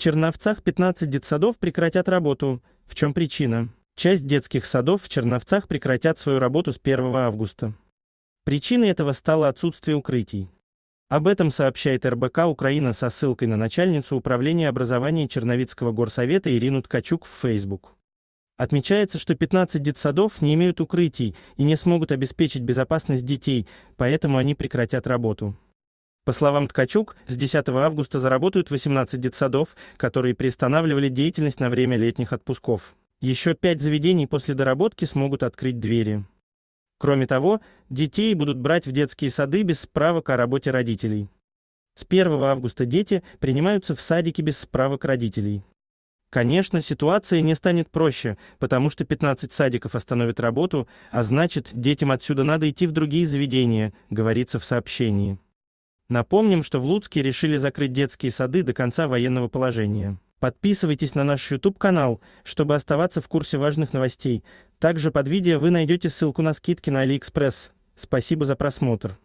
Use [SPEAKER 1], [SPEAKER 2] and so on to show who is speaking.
[SPEAKER 1] Черновцах 15 детсадов прекратят работу. В чем причина? Часть детских садов в Черновцах прекратят свою работу с 1 августа. Причиной этого стало отсутствие укрытий. Об этом сообщает РБК «Украина» со ссылкой на начальницу управления образования Черновицкого горсовета Ирину Ткачук в Facebook. Отмечается, что 15 детсадов не имеют укрытий и не смогут обеспечить безопасность детей, поэтому они прекратят работу. По словам Ткачук, с 10 августа заработают 18 детсадов, которые приостанавливали деятельность на время летних отпусков. Еще пять заведений после доработки смогут открыть двери. Кроме того, детей будут брать в детские сады без справок о работе родителей. С 1 августа дети принимаются в садики без справок родителей. Конечно, ситуация не станет проще, потому что 15 садиков остановят работу, а значит, детям отсюда надо идти в другие заведения, говорится в сообщении. Напомним, что в Луцке решили закрыть детские сады до конца военного положения. Подписывайтесь на наш YouTube-канал, чтобы оставаться в курсе важных новостей. Также под видео вы найдете ссылку на скидки на AliExpress. Спасибо за просмотр.